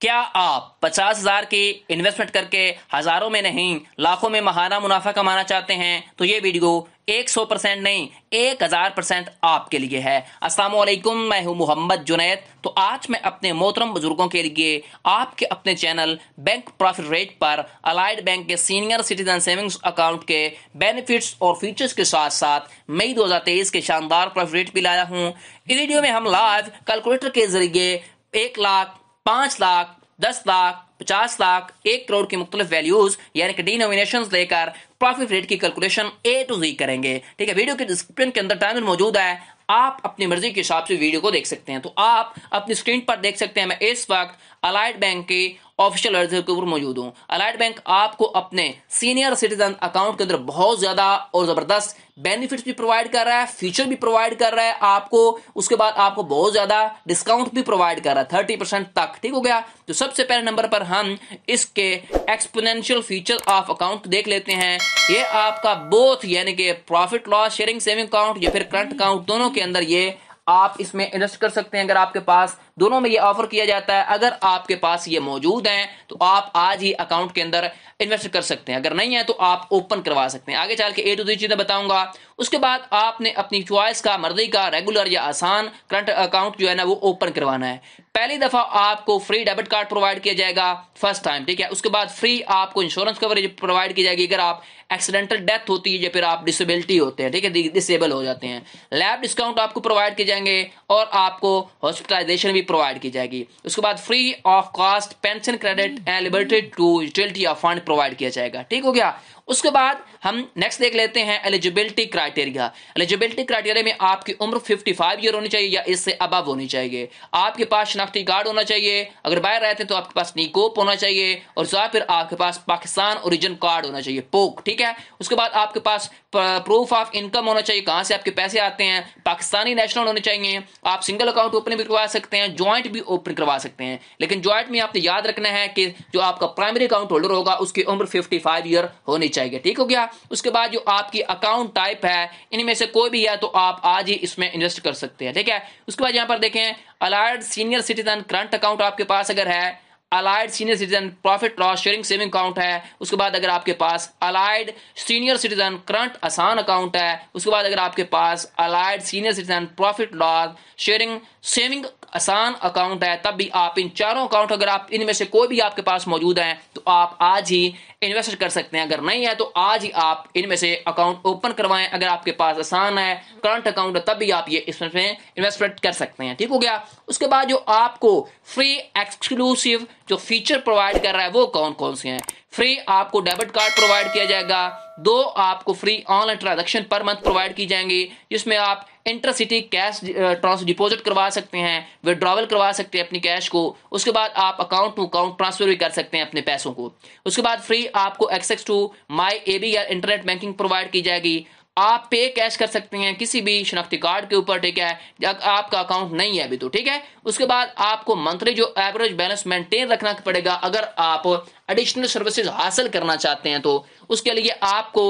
क्या आप पचास हजार की इन्वेस्टमेंट करके हजारों में नहीं लाखों में महाना मुनाफा कमाना चाहते हैं तो ये वीडियो 100 परसेंट नहीं एक हजार परसेंट आपके लिए है अस्सलाम वालेकुम मैं हूं मोहम्मद जुनैद तो आज मैं अपने मोहतरम बुजुर्गों के लिए आपके अपने चैनल बैंक प्रॉफिट रेट पर अलाइड बैंक के सीनियर सिटीजन सेविंग्स अकाउंट के बेनिफिट्स और फीचर्स के साथ साथ मई 2023 के शानदार प्रॉफिट रेट भी लाया हूँ इस वीडियो में हम लाइव कैलकुलेटर के जरिए एक लाख पांच लाख दस लाख पचास लाख एक करोड़ की मुख्तलिफ वैल्यूज यानी कि डिनोमिनेशन लेकर प्रॉफिट रेट की कैलकुलेशन ए टू जी करेंगे ठीक है वीडियो के डिस्क्रिप्शन के अंदर टाइम मौजूद है आप अपनी मर्जी के हिसाब से वीडियो को देख सकते हैं तो आप अपनी स्क्रीन पर देख सकते हैं मैं इस वक्त अलाइड बैंक की ऑफिशियल वेबसाइट के ऊपर मौजूद हों अलाइट बैंक आपको अपने सीनियर सिटीजन अकाउंट के अंदर बहुत ज़्यादा और ज़बरदस्त बेनिफिट्स भी प्रोवाइड कर रहा है फीचर भी प्रोवाइड कर रहा है आपको उसके बाद आपको बहुत ज़्यादा डिस्काउंट भी प्रोवाइड कर रहा है थर्टी परसेंट तक ठीक हो गया तो सबसे पहले नंबर पर हम इसके एक्सपोनेंशियल फीचर ऑफ अकाउंट देख लेते हैं ये आपका बोथ यानी कि profit loss sharing saving account या फिर करंट अकाउंट दोनों के अंदर ये आप इसमें इन्वेस्ट कर सकते हैं अगर आपके पास दोनों में ये ऑफर किया जाता है अगर आपके पास ये मौजूद हैं तो आप आज ही अकाउंट के अंदर इन्वेस्ट कर सकते हैं अगर नहीं है तो आप ओपन करवा सकते हैं आगे चल के ए टू दी चीज़ें बताऊंगा उसके बाद आपने अपनी चॉइस का मर्जी का रेगुलर या आसान करंट अकाउंट जो है ना वो ओपन करवाना है पहली दफ़ा आपको फ्री डेबिट कार्ड प्रोवाइड किया जाएगा फर्स्ट टाइम ठीक है उसके बाद फ्री आपको इंश्योरेंस कवरेज प्रोवाइड की जाएगी अगर आप एक्सीडेंटल डेथ होती है या फिर आप डिसेबिलिटी होते हैं ठीक है डिसेबल हो जाते हैं लैब डिस्काउंट आपको प्रोवाइड किया जाएंगे और आपको हॉस्पिटलाइजेशन भी प्रोवाइड की जाएगी उसके बाद free of cost pension credit and liberated to utility of fund provide किया जाएगा ठीक हो गया उसके बाद हम नेक्स्ट देख लेते हैं एलिजिबिलिटी क्राइटेरिया एलिजिबिलिटी क्राइटेरिया में आपकी उम्र 55 ईयर होनी चाहिए या इससे अब होनी चाहिए आपके पास शनाख्ती कार्ड होना चाहिए अगर बाहर रहते हैं तो आपके पास निकोप होना चाहिए और या फिर आपके पास पाकिस्तान ओरिजिन कार्ड होना चाहिए पोक ठीक है उसके बाद आपके पास प्रूफ ऑफ इनकम होना चाहिए कहाँ से आपके पैसे आते हैं पाकिस्तानी नेशनल होने चाहिए आप सिंगल अकाउंट ओपन भी करवा सकते हैं ज्वाइंट भी ओपन करवा सकते हैं लेकिन ज्वाइंट में आपने याद रखना है कि जो आपका प्राइमरी अकाउंट होल्डर होगा उसकी उम्र फिफ्टी ईयर होनी चाहिए ठीक हो गया उसके बाद जो आपकी अकाउंट टाइप है इनमें से कोई भी है तो आप आज ही इसमें इन्वेस्ट कर सकते हैं ठीक है उसके बाद यहाँ पर देखें Allied senior citizen current account आपके पास अगर है Allied senior citizen profit loss sharing saving account है उसके बाद अगर आपके पास Allied senior citizen current Asaan account है उसके बाद अगर आपके पास Allied senior citizen profit loss sharing saving Asaan account है तब भी आप इन चारों अकाउंट अगर आप इनमें से कोई भी आपके पास मौजूद है तो आप आज ही इन्वेस्ट कर सकते हैं अगर नहीं है तो आज ही आप इनमें से अकाउंट ओपन करवाएं अगर आपके पास आसान है करंट अकाउंट है तब भी आप ये इसमें इन्वेस्टमेंट कर सकते हैं ठीक हो गया उसके बाद जो आपको फ्री एक्सक्लूसिव जो फीचर प्रोवाइड कर रहा है वो कौन कौन से हैं फ्री आपको डेबिट कार्ड प्रोवाइड किया जाएगा दो आपको free online transaction per month provide की जाएंगी जिसमें आप इंटरसिटी कैश डिपॉजिट करवा सकते हैं विद्रॉवल करवा सकते हैं अपनी कैश को उसके बाद आप अकाउंट टू अकाउंट ट्रांसफर भी कर सकते हैं अपने पैसों को उसके बाद फ्री आपको access to my A B या इंटरनेट बैंकिंग प्रोवाइड की जाएगी आप पे कैश कर सकते हैं किसी भी शनाख्ती कार्ड के ऊपर ठीक है आपका अकाउंट नहीं है अभी तो ठीक है उसके बाद आपको मंथली जो एवरेज बैलेंस मेंटेन रखना पड़ेगा अगर आप एडिशनल सर्विसेज हासिल करना चाहते हैं तो उसके लिए आपको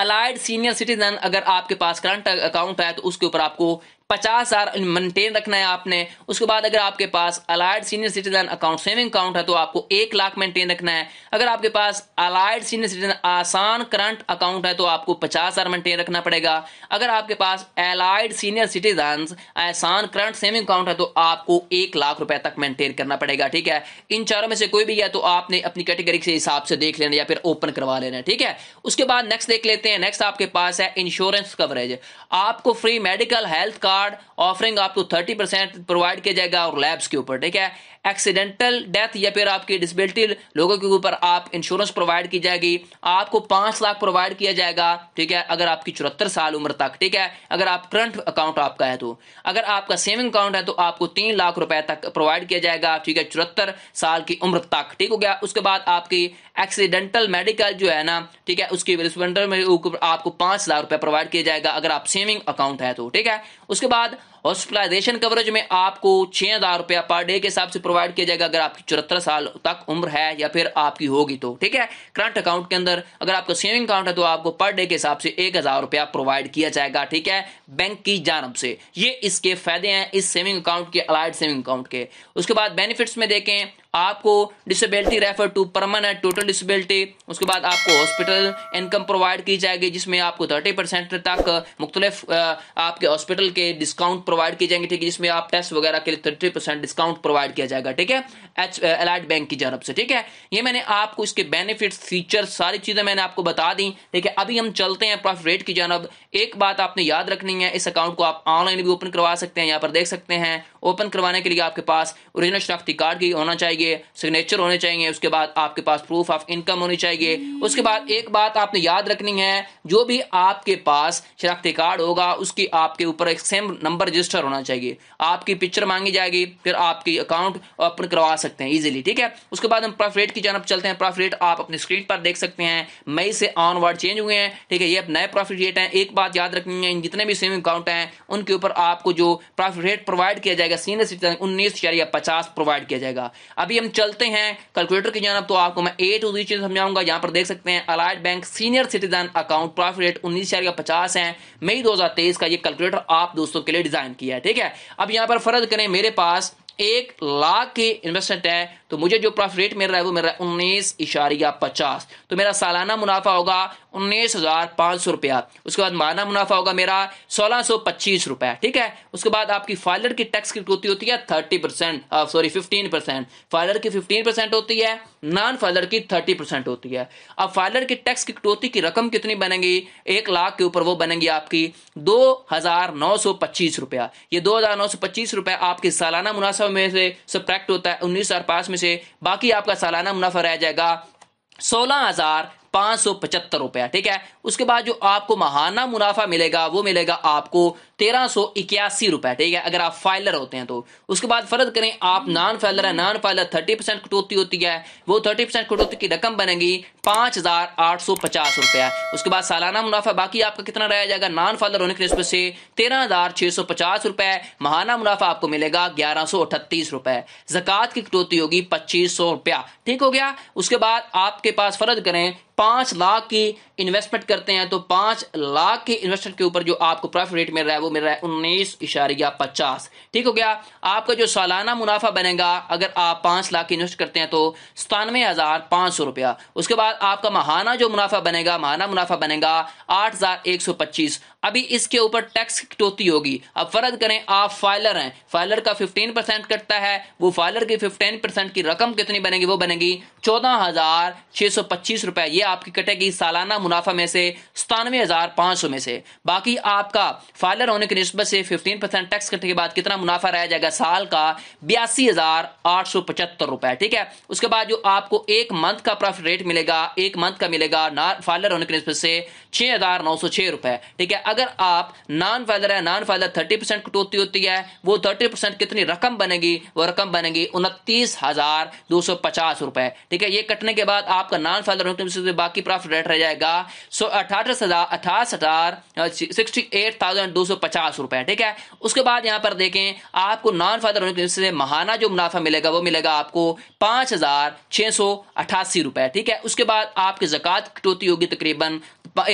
अलाइड सीनियर सिटीजन अगर आपके पास करंट अकाउंट है तो उसके ऊपर आपको पचास हज़ार मेंटेन रखना है आपने उसके बाद अगर आपके पास Allied senior citizen account saving account है तो आपको एक लाख मेंटेन रखना है अगर आपके पास Allied senior citizen Asaan current account है तो आपको पचास हज़ार मेंटेन रखना पड़ेगा अगर आपके पास Allied senior citizen Asaan current saving account है तो आपको एक लाख रुपए तक मेंटेन करना पड़ेगा ठीक है इन चारों में से कोई भी है तो आपने अपनी कैटेगरी के हिसाब से देख लेना या फिर ओपन करवा लेना ठीक है उसके बाद नेक्स्ट देख लेते हैं नेक्स्ट आपके पास है इंश्योरेंस कवरेज आपको free medical health card card offering आपको थर्टी परसेंट प्रोवाइड किया जाएगा और लैब्स के ऊपर ठीक है एक्सीडेंटल डेथ या फिर आपकी डिसबिलिटी लोगों के ऊपर आप इंश्योरेंस प्रोवाइड की जाएगी आपको पांच लाख प्रोवाइड किया जाएगा ठीक है अगर आपकी चौहत्तर साल उम्र तक ठीक है अगर आप करंट अकाउंट आपका है तो अगर आपका सेविंग अकाउंट है तो आपको तीन लाख रुपए तक प्रोवाइड किया जाएगा ठीक है चौहत्तर साल की उम्र तक ठीक हो गया उसके बाद आपकी एक्सीडेंटल मेडिकल जो है ना ठीक है उसकी में आपको पांच लाख रुपए प्रोवाइड किया जाएगा अगर आप सेविंग अकाउंट है तो ठीक है उसके बाद हॉस्पिटलाइजेशन कवरेज में आपको छह हज़ार रुपया पर डे के हिसाब से प्रोवाइड किया जाएगा अगर आपकी चौहत्तर साल तक उम्र है या फिर आपकी होगी तो ठीक है करंट अकाउंट के अंदर अगर आपका सेविंग अकाउंट है तो आपको पर डे के हिसाब से एक हज़ार रुपया प्रोवाइड किया जाएगा ठीक है बैंक की जानब से ये इसके फायदे हैं इस सेविंग अकाउंट के अलाइड सेविंग अकाउंट के उसके बाद बेनिफिट्स में देखें आपको disability refer to permanent total disability उसके बाद आपको हॉस्पिटल इनकम प्रोवाइड की जाएगी जिसमें आपको थर्टी परसेंट तक मुख्तलिफ आपके हॉस्पिटल के डिस्काउंट प्रोवाइड किए जाएंगे ठीक है जिसमें आप टेस्ट वगैरह के लिए थर्टी परसेंट डिस्काउंट प्रोवाइड किया जाएगा ठीक है एच एलाइट बैंक की तरफ से ठीक है ये मैंने आपको इसके बेनिफिट फीचर सारी चीज़ें मैंने आपको बता दी ठीक है अभी हम चलते हैं प्रॉफिट रेट की जानब एक बात आपने याद रखनी है इस अकाउंट को आप ऑनलाइन भी ओपन करवा सकते हैं यहाँ पर देख सकते हैं ओपन करवाने के लिए आपके पास ओरिजिनल शनाख्ती कार्ड की होना चाहिए चाहिए सिग्नेचर होने चाहिए उसके बाद आपके पास प्रूफ ऑफ इनकम होनी चाहिए उसके बाद एक बात आपने याद रखनी है जो भी आपके पास शनाख्ती कार्ड होगा उसकी आपके ऊपर एक सेम नंबर रजिस्टर होना चाहिए आपकी पिक्चर मांगी जाएगी फिर आपकी अकाउंट ओपन करवा सकते हैं ईजिली ठीक है उसके बाद हम प्रॉफिट की जानब चलते हैं प्रॉफिट आप अपनी स्क्रीन पर देख सकते हैं मई से ऑनवर्ड चेंज हुए हैं ठीक है ये नए प्रॉफिट रेट हैं एक बात याद रखनी है जितने भी सेविंग अकाउंट हैं उनके ऊपर आपको जो प्रॉफिट रेट प्रोवाइड किया जाएगा सीनियर सिटीजन उन्नीस या पचास प्रोवाइड किया जाएगा अब अभी हम चलते हैं कैलकुलेटर की जानब तो आपको मैं ए टू दी चीज समझाऊंगा यहाँ पर देख सकते हैं Allied Bank senior citizen account profit rate उन्नीस हजार पचास है मई दो हजार तेईस का ये कैलकुलेटर आप दोस्तों के लिए डिजाइन किया है ठीक है अब यहाँ पर फर्ज करें मेरे पास एक लाख की इन्वेस्टमेंट है तो मुझे जो प्रॉफिट रेट मिल रहा है वो मिल रहा है उन्नीस इशारिया पचास तो मेरा सालाना मुनाफा होगा उन्नीस हज़ार पांच सौ रुपया उसके बाद माना मुनाफा होगा मेरा सोलह सौ पच्चीस रुपया ठीक है उसके बाद आपकी फाइलर की टैक्स की होती होती है thirty percent sorry fifteen percent filer की फिफ्टीन परसेंट होती है नॉन फाइलर की थर्टी परसेंट होती है अब फाइलर की टैक्स की कटौती की रकम कितनी बनेगी एक लाख के ऊपर वो बनेगी आपकी दो हज़ार नौ सौ पच्चीस रुपया ये दो हज़ार नौ सौ पच्चीस रुपया आपकी सालाना मुनाफा में से सब्ट्रैक्ट होता है उन्नीस में से बाकी आपका सालाना मुनाफा रह जाएगा सोलह हज़ार पांच सौ पचहत्तर रुपया ठीक है उसके बाद जो आपको महाना मुनाफा मिलेगा वो मिलेगा आपको तेरह सौ इक्यासी रुपया ठीक है अगर आप फाइलर होते हैं तो उसके बाद फर्द करें आप नॉन फाइलर है नॉन फाइलर थर्टी परसेंट कटौती होती है वो थर्टी परसेंट कटौती की रकम बनेगी पांच हजार आठ सौ पचास रुपया उसके बाद सालाना मुनाफा बाकी आपका कितना रह जाएगा नॉन फाइलर होने के नस्बत से तेरह हजार छह सौ पचास रुपए महाना मुनाफा आपको मिलेगा ग्यारह सौ अठतीस रुपए जकत की कटौती होगी पच्चीस सौ रुपया ठीक हो गया उसके बाद आपके पास फर्ज करें पांच लाख की इन्वेस्टमेंट करते हैं तो पांच लाख के इन्वेस्टमेंट के ऊपर जो आपको प्रॉफिट रेट मिल रहा है वो मिल रहा है उन्नीस इशारिया पचास ठीक हो गया आपका जो सालाना मुनाफा बनेगा अगर आप पांच लाख इन्वेस्ट करते हैं तो सतानवे हज़ार पांच सौ रुपया उसके बाद आपका महाना जो मुनाफा बनेगा महाना मुनाफा बनेगा आठ हज़ार एक सौ पच्चीस अभी इसके ऊपर टैक्स कटौती होगी अब फर्ज करें आप फाइलर हैं फाइलर का फिफ्टीन परसेंट कटता है वो फाइलर की फिफ्टीन परसेंट की रकम कितनी बनेगी वो बनेगी चौदह हजार छह सौ पच्चीस रुपए ये आपकी कटेगी सालाना मुनाफा में से सतानवे हजार पांच सौ में से बाकी आपका फाइलर होने की नस्बत से फिफ्टीन परसेंट टैक्स कटने के बाद कितना मुनाफा रह जाएगा साल का बयासी हजार आठ सौ पचहत्तर रुपए ठीक है उसके बाद जो आपको एक मंथ का प्रॉफिट रेट मिलेगा एक मंथ का मिलेगा फाइलर होने की नस्बत से छह हजार नौ सौ छह रुपए ठीक है अगर आप नॉन फादर है नॉन फादर थर्टी परसेंट कटौती होती है वो थर्टी परसेंट कितनी रकम बनेगी वो रकम बनेगी उनतीस हजार दो सौ पचास रुपए ठीक है ये कटने के बाद आपका नॉन फाइलर बाकी प्रॉफिट रेट रह जाएगा सो अठारह हजार अठारह हजार सिक्सटी एट थाउजेंड दो सौ पचास रुपए ठीक है उसके बाद यहां पर देखें आपको नॉन फाइलर से महाना जो मुनाफा मिलेगा वो मिलेगा आपको पांच हजार छह सौ अठासी रुपए ठीक है उसके बाद आपकी जकत कटौती होगी तकरीबन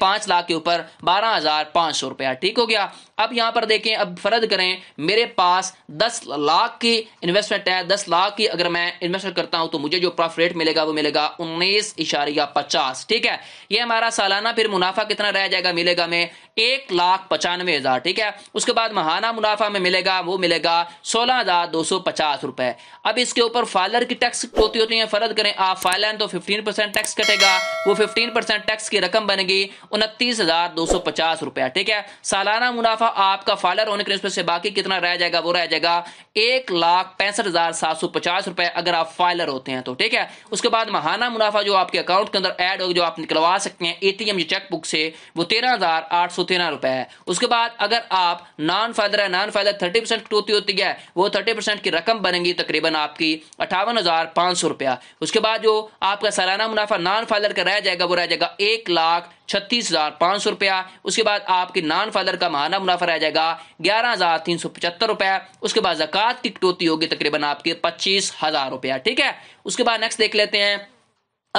पांच लाख के ऊपर बारह हजार पांच सौ रुपया ठीक हो गया अब यहां पर देखें अब फर्द करें मेरे पास दस लाख की इन्वेस्टमेंट है दस लाख की अगर मैं इन्वेस्टमेंट करता हूं तो मुझे जो प्रॉफिट रेट मिलेगा वो मिलेगा उन्नीस इशारिया पचास ठीक है ये हमारा सालाना फिर मुनाफा कितना रह जाएगा मिलेगा हमें एक लाख पचानवे हज़ार ठीक है उसके बाद महाना मुनाफा में मिलेगा वो मिलेगा सोलह हज़ार दो सौ पचास रुपए अब इसके ऊपर फाइलर की टैक्स होती होती है फर्द करें आप फाइल तो फिफ्टीन परसेंट टैक्स कटेगा वो फिफ्टीन परसेंट टैक्स की रकम बनेगी उनतीस हज़ार दो सौ पचास रुपया ठीक है सालाना मुनाफा दफा आपका फाइलर होने के रिस्पेक्ट से बाकी कितना रह जाएगा वो रह जाएगा एक लाख पैंसठ हजार सात सौ पचास रुपए अगर आप फाइलर होते हैं तो ठीक है उसके बाद महाना मुनाफा जो आपके अकाउंट के अंदर ऐड होगा जो आप निकलवा सकते हैं एटीएम या चेकबुक से वो तेरह हजार आठ सौ तेरह रुपए है उसके बाद अगर आप नॉन फाइलर है नॉन फाइलर थर्टी परसेंट कटौती होती है वो थर्टी परसेंट की रकम बनेगी तकरीबन आपकी अठावन हजार पांच सौ रुपया उसके बाद जो आपका सालाना मुनाफा नॉन फाइलर का रह जाएगा वो रह जाएगा एक लाख छत्तीस हज़ार पांच सौ रुपया उसके बाद आपके नान फादर का महाना मुनाफा रह जाएगा ग्यारह हज़ार तीन सौ पचहत्तर रुपया उसके बाद जकत की कटौती होगी तकरीबन आपके पच्चीस हज़ार रुपया ठीक है उसके बाद नेक्स्ट देख लेते हैं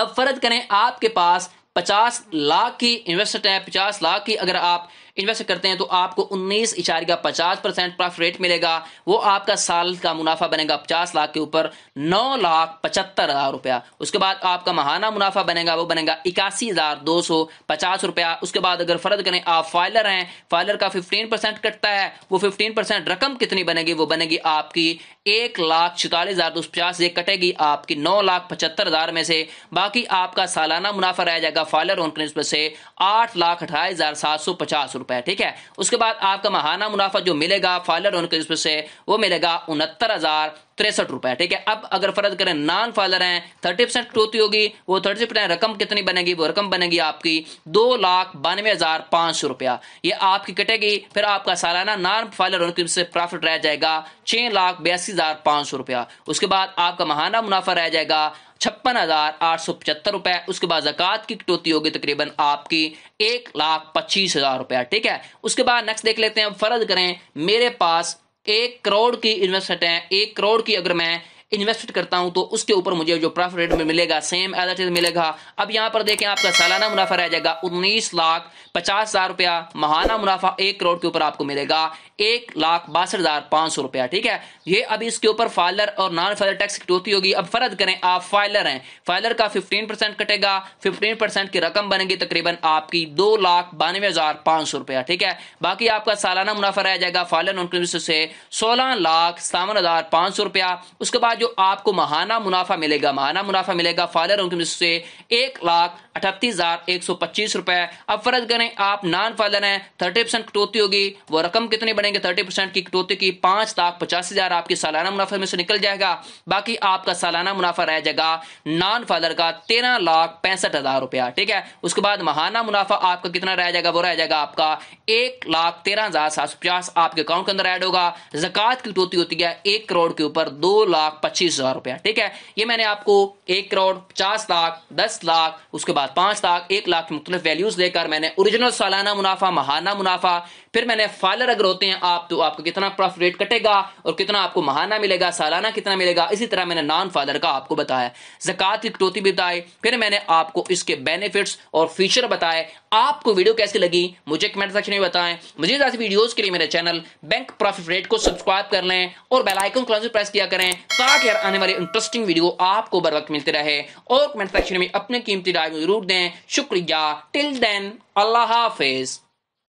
अब फ़र्ज करें आपके पास पचास लाख की इन्वेस्टमेंट है पचास लाख की अगर आप इन्वेस्ट करते हैं तो आपको उन्नीस का पचास परसेंट प्रॉफिट रेट मिलेगा वो आपका साल का मुनाफा बनेगा पचास लाख के ऊपर नौ लाख पचहत्तर हज़ार रुपया उसके बाद आपका महाना मुनाफा बनेगा वो बनेगा इक्यासी हज़ार दो सौ पचास रुपया उसके बाद अगर फ़र्द करें आप फाइलर हैं फाइलर का फिफ्टीन परसेंट कटता है वो फिफ्टीन परसेंट रकम कितनी बनेगी वो बनेगी आपकी एक लाख चौतालीस हज़ार दो सौ पचास ये कटेगी आपकी नौ लाख पचहत्तर हज़ार में से बाकी आपका सालाना मुनाफा रह जाएगा फाइलर ऑन से आठ लाख अठाईस हज़ार सात सौ पचास रुपया रुपए ठीक है उसके बाद आपका महाना मुनाफा जो मिलेगा फालर उनके इसमें से वो मिलेगा उनहत्तर हजार तिरसठ रुपए ठीक है अब अगर फर्ज करें नॉन फाइलर हैं थर्टी परसेंट टोती होगी वो थर्टी परसेंट रकम कितनी बनेगी वो रकम बनेगी आपकी दो लाख बानवे हजार पांच सौ रुपया ये आपकी कटेगी फिर आपका सालाना नॉन फालर उनके से प्रॉफिट रह जाएगा छह लाख बयासी हजार पांच सौ रुपया उसके बाद आपका महाना मुनाफा रह जाएगा छप्पन हज़ार आठ सौ पचहत्तर रुपए उसके बाद ज़क़़त की कटौती होगी तकरीबन आपकी एक लाख पच्चीस हज़ार रुपया ठीक है उसके बाद नेक्स्ट देख लेते हैं फ़र्ज़ करें मेरे पास एक करोड़ की इन्वेस्टमेंट है एक करोड़ की अगर मैं इन्वेस्ट करता हूं तो उसके ऊपर मुझे जो प्रॉफिट रेट में मिलेगा सेम एज इट इज मिलेगा अब यहां पर देखें आपका सालाना मुनाफा रह जाएगा उन्नीस लाख पचास हजार रुपया महाना मुनाफा एक करोड़ के ऊपर आपको मिलेगा एक लाख बासठ हजार पांच सौ रुपया ठीक है ये अब इसके ऊपर फाइलर और नॉन फाइलर टैक्स कटौती होगी अब फर्ज करें आप फाइलर हैं फाइलर का फिफ्टीन परसेंट कटेगा फिफ्टीन परसेंट की रकम बनेगी तकरीबन आपकी दो लाख बानवे हजार पांच सौ रुपया ठीक है बाकी आपका सालाना मुनाफा रह जाएगा फाइलर नॉन से सोलह लाख सावन हजार पांच सौ रुपया उसके बाद जो आपको महाना मुनाफा मिलेगा महाना मुनाफा मिलेगा फादर फालर से एक लाख अठतीस रुपए अब फर्ज करें आप नॉन फादर हैं थर्टी परसेंट कटौती होगी वो रकम कितनी बनेंगे थर्टी परसेंट की कटौती की पांच लाख पचास हजार आपकी सालाना मुनाफा में से निकल जाएगा बाकी आपका सालाना मुनाफा रह जाएगा नॉन फादर का तेरह लाख पैंसठ हजार रुपया ठीक है उसके बाद महाना मुनाफा आपका कितना रह जाएगा वो रह जाएगा आपका एक लाख तेरह हजार सात सौ पचास आपके अकाउंट के अंदर ऐड होगा जकत की कटौती होती है एक करोड़ के ऊपर दो लाख पच्चीस हजार रुपया ठीक है ये मैंने आपको एक करोड़ पचास लाख दस लाख उसके बाद बाद पांच लाख एक लाख मुख्त वैल्यूज़ लेकर मैंने ओरिजिनल सालाना मुनाफा महाना मुनाफा फिर मैंने फाइलर अगर होते हैं आप तो आपको कितना प्रॉफिट रेट कटेगा और कितना आपको महाना मिलेगा सालाना कितना मिलेगा इसी तरह मैंने नॉन फाइलर का आपको बताया जक़ात की कटौती भी बताई फिर मैंने आपको इसके बेनिफिट्स और फीचर बताए आपको वीडियो कैसी लगी मुझे कमेंट सेक्शन में बताएं मुझे ऐसी वीडियोस के लिए मेरे चैनल बैंक प्रॉफिट रेट को सब्सक्राइब कर लें और बेलाइकन क्लॉज प्रेस किया करें ताकि आने वाले इंटरेस्टिंग वीडियो आपको बर वक्त मिलते रहे और कमेंट सेक्शन में अपने कीमती राय जरूर जरूर दें शुक्रिया टिल देन अल्लाह हाफिज़